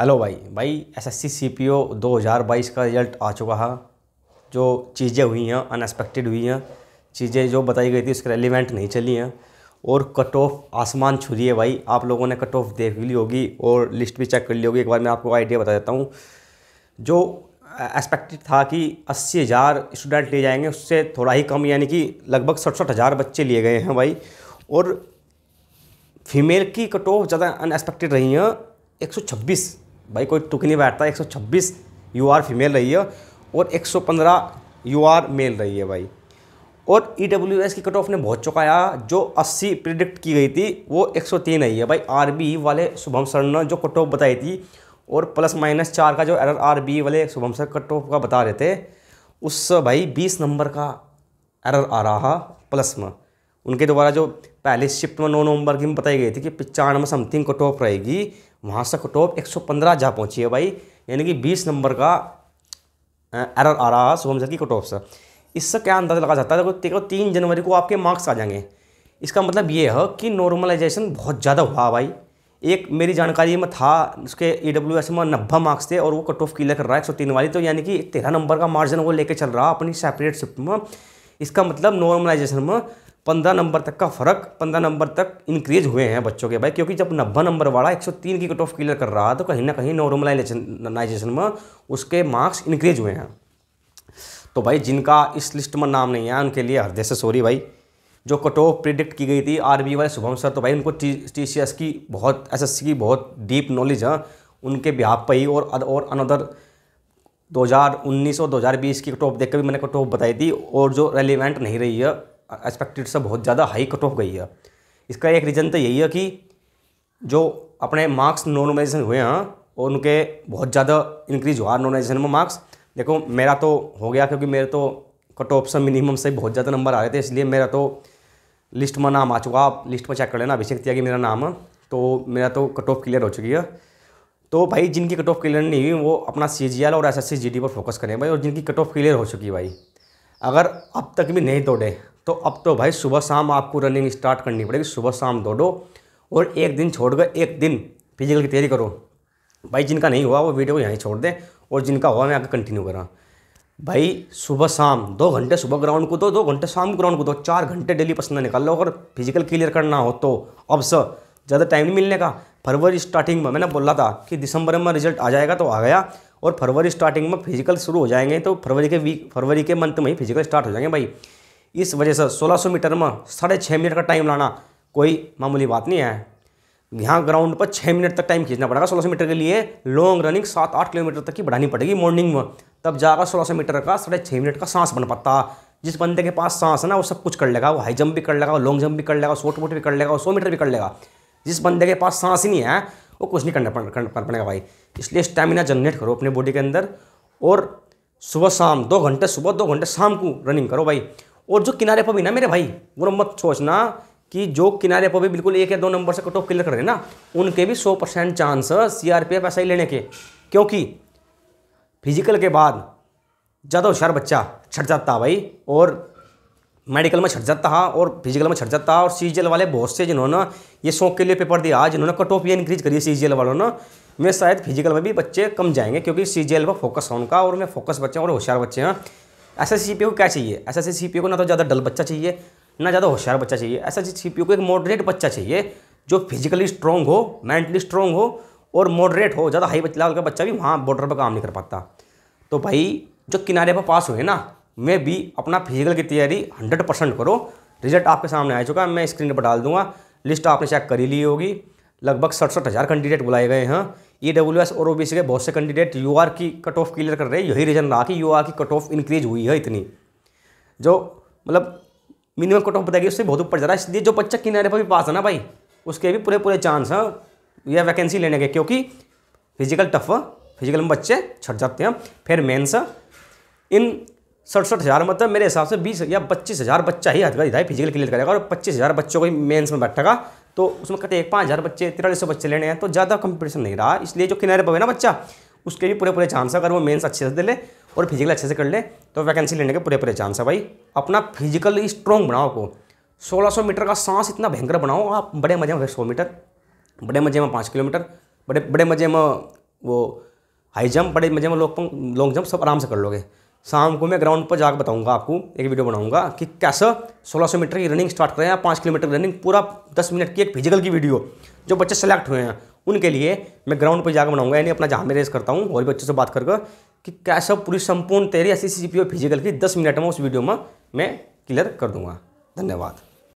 hello भाई भाई SSC CPO 2022 का रिजल्ट आ चुका है जो चीज़ें हुई हैं अनएक्सपेक्टेड हुई हैं चीज़ें जो बताई गई थी उसके रेलिवेंट नहीं चली हैं और कट ऑफ आसमान छू रही है भाई आप लोगों ने कट ऑफ देख ली होगी और लिस्ट भी चेक कर ली होगी एक बार मैं आपको आइडिया बता देता हूँ जो एक्सपेक्टेड था कि अस्सी हज़ार स्टूडेंट ले जाएंगे उससे थोड़ा ही कम यानी कि लगभग सड़सठ हज़ार बच्चे लिए गए हैं भाई और फीमेल की कट ऑफ ज़्यादा अनएक्सपेक्टेड रही हैं एक भाई कोई टुक नहीं बैठता 126 यू आर फीमेल रही है और 115 यू आर मेल रही है भाई और ई डब्ल्यू एस की कट ऑफ ने बहुत चुकाया जो 80 प्रिडिक्ट की गई थी वो 103 आई है भाई आर बी वाले शुभम सर ने जो कट ऑफ बताई थी और प्लस माइनस चार का जो एरर आर बी वाले शुभम सर कट ऑफ का बता रहे थे उससे भाई बीस नंबर का एरर आ रहा प्लस में उनके द्वारा जो पहले शिफ्ट में नौ नवंबर की बताई गई थी कि पचानवे समथिंग कट ऑफ रहेगी वहाँ से टॉप पंद्रह जहाँ पहुँची है भाई यानी कि बीस नंबर का एरर आ रहा है सोम सर की कटॉप से इससे क्या अंदाज़ा लगा जाता है देखो तीन जनवरी को आपके मार्क्स आ जाएंगे इसका मतलब ये है कि नॉर्मलाइजेशन बहुत ज़्यादा हुआ भाई एक मेरी जानकारी में था उसके ई डब्ल्यू एस में नब्बे मार्क्स थे और वो कट ऑफ क्लियर कर रहा है एक सौ तीन वाली तो यानी कि तेरह नंबर का मार्जिन वो लेके चल रहा अपनी सेपरेट शिफ्ट में इसका मतलब नॉर्मलाइजेशन में पंद्रह नंबर तक का फ़र्क पंद्रह नंबर तक इंक्रीज हुए हैं बच्चों के भाई क्योंकि जब नब्बे नंबर वाला एक सौ तीन की कट ऑफ क्लियर कर रहा था तो कहीं ना कहीं नॉर्मलाइजेशन में उसके मार्क्स इंक्रीज हुए हैं तो भाई जिनका इस लिस्ट में नाम नहीं है उनके लिए हृदय से सॉरी भाई जो कट ऑफ प्रिडिक्ट की गई थी आर बी वाले शुभम सर तो भाई उनको टी टी सी एस की बहुत एस एस सी की बहुत डीप नॉलेज है उनके बिहार पर ही और और अनदर 2019 और 2020 की कट ऑफ देख भी मैंने कट ऑफ बताई थी और जो रेलिवेंट नहीं रही है एक्सपेक्टेड से बहुत ज़्यादा हाई कट ऑफ गई है इसका एक रीज़न तो यही है कि जो अपने मार्क्स नॉर्मलाइजेशन हुए हैं और उनके बहुत ज़्यादा इंक्रीज हुआ नॉर्मलाइजेशन में मार्क्स देखो मेरा तो हो गया क्योंकि मेरे तो कट ऑफ से मिनिमम से बहुत ज़्यादा नंबर आ रहे थे इसलिए मेरा तो लिस्ट में नाम आ चुका आप लिस्ट में चेक कर लेना अभिषेक त्यागी मेरा नाम है तो मेरा तो कट ऑफ क्लियर हो चुकी है तो भाई जिनकी कट ऑफ क्लियर नहीं हुई वो अपना सी और एस एस पर फोकस करें भाई और जिनकी कट ऑफ क्लियर हो चुकी है भाई अगर अब तक भी नहीं तोड़े तो अब तो भाई सुबह शाम आपको रनिंग स्टार्ट करनी पड़ेगी सुबह शाम दौड़ो और एक दिन छोड़ कर एक दिन फिजिकल की तैयारी करो भाई जिनका नहीं हुआ वो वीडियो यहीं छोड़ दें और जिनका हुआ मैं आगे कंटिन्यू करा भाई सुबह शाम दो घंटे सुबह ग्राउंड को दो दो घंटे शाम ग्राउंड को दो चार घंटे डेली पसंद निकाल लो अगर फिजिकल क्लियर करना हो तो अब सर ज़्यादा टाइम नहीं मिलने का फरवरी स्टार्टिंग में मैंने बोला था कि दिसंबर में रिजल्ट आ जाएगा तो आ गया और फरवरी स्टार्टिंग में फिजिकल शुरू हो जाएंगे तो फरवरी के वीक फरवरी के मंथ में ही फिजिकल स्टार्ट हो जाएंगे भाई इस वजह से 1600 मीटर में साढ़े छः मिनट का टाइम लाना कोई मामूली बात नहीं है यहाँ ग्राउंड पर छः मिनट तक टाइम खींचना पड़ेगा 1600 मीटर के लिए लॉन्ग रनिंग सात आठ किलोमीटर तक की बढ़ानी पड़ेगी मॉर्निंग में तब जाकर 1600 मीटर का साढ़े छः मिनट का सांस बन पाता जिस बंदे के पास सांस है ना वो सब कुछ कर लेगा वो हाई जंप भी कर लेगा वो लॉन्ग जंप भी कर लेगा शॉर्ट वोट भी कर लेगा सौ मीटर भी कर लेगा जिस बंदे के पास सांस ही नहीं है वो कुछ नहीं करना कर पड़ेगा भाई इसलिए स्टेमिना जनरेट करो अपने बॉडी के अंदर और सुबह शाम दो घंटे सुबह दो घंटे शाम को रनिंग करो भाई और जो किनारे पर भी ना मेरे भाई वो मत सोचना कि जो किनारे पर भी बिल्कुल एक या दो नंबर से कट ऑफ क्लियर कर रहे हैं ना उनके भी सौ percent chance C R P F ऐसा ही लेने के क्योंकि फिजिकल के बाद ज़्यादा होशियार बच्चा छट जाता है भाई और मेडिकल में छट जाता है और फिजिकल में छट जाता है और सी वाले बहुत से जिन्होंने ये शौक के लिए पेपर दिया जिन्होंने कट ऑफ ये इंक्रीज करी सी वालों ने मैं शायद फिजिकल में भी बच्चे कम जाएंगे क्योंकि सी पर फोकस है उनका और मैं फोकस बच्चे हैं और होशियार बच्चे हैं एस एस को क्या चाहिए एस एस को ना तो ज़्यादा डल बच्चा चाहिए ना ज़्यादा होशियार बच्चा चाहिए एस एस को एक मॉडरेट बच्चा चाहिए जो फिजिकली स्ट्रॉन्ग हो मेंटली स्ट्रॉन्ग हो और मॉडरेट हो ज़्यादा हाई बच्चा का बच्चा भी वहाँ बॉर्डर पर काम नहीं कर पाता तो भाई जो किनारे पर पास हुए ना मैं भी अपना फिजिकल की तैयारी हंड्रेड परसेंट करो रिजल्ट आपके सामने आ चुका है मैं स्क्रीन पर डाल दूंगा लिस्ट आपने चेक कर ही ली होगी लगभग सड़सठ हज़ार कैंडिडेट बुलाए गए हैं ई डब्ल्यू एस और ओ बी सी के बहुत से कैंडिडेट यू आर की कट ऑफ क्लियर कर रहे हैं यही रीज़न रहा कि यू आर की कट ऑफ इंक्रीज हुई है इतनी जो मतलब मिनिमम कट ऑफ बताएगी उससे बहुत ऊपर जा रहा है इसलिए जो बच्चा किनारे पर भी पास है ना भाई उसके भी पूरे पूरे चांस हैं यह वैकेंसी लेने के क्योंकि फिजिकल टफ फिजिकल में बच्चे छट जाते हैं फिर मेन्स इन सड़सठ हज़ार मतलब मेरे हिसाब से बीस या पच्चीस हज़ार बच्चा ही हद इधर फिजिकल क्लियर करेगा और पच्चीस हज़ार बच्चों को मेंस में बैठेगा तो उसमें कहते हैं पाँच हज़ार बच्चे तिरालीस सौ बच्चे लेने हैं तो ज़्यादा कंपटीशन नहीं रहा इसलिए जो किनारे पर है ना बच्चा उसके भी पूरे पूरे चांस है अगर वो मेन्स अच्छे से दे ले और फिजिकल अच्छे से कर ले तो वैकेंसी लेने के पूरे पूरे चांस है भाई अपना फिजिकल स्ट्रॉन्ग बनाओ सोलह सौ मीटर का सांस इतना भयंकर बनाओ आप बड़े मजे में सौ मीटर बड़े मजे में पाँच किलोमीटर बड़े बड़े मजे में वो हाई जंप बड़े मजे में लॉन्ग जंप सब आराम से कर लोगे शाम को मैं ग्राउंड पर जाकर बताऊंगा आपको एक वीडियो बनाऊंगा कि कैसे 1600 मीटर की रनिंग स्टार्ट करें या पाँच किलोमीटर की रनिंग पूरा दस मिनट की एक फिजिकल की वीडियो जो बच्चे सेलेक्ट हुए हैं उनके लिए मैं ग्राउंड पर जाकर बनाऊंगा यानी अपना जहाँ में रेस करता हूँ और बच्चों से बात करके कि कैसा पूरी संपूर्ण तैयारी ऐसी फिजिकल की दस मिनट में उस वीडियो में मैं क्लियर कर दूँगा धन्यवाद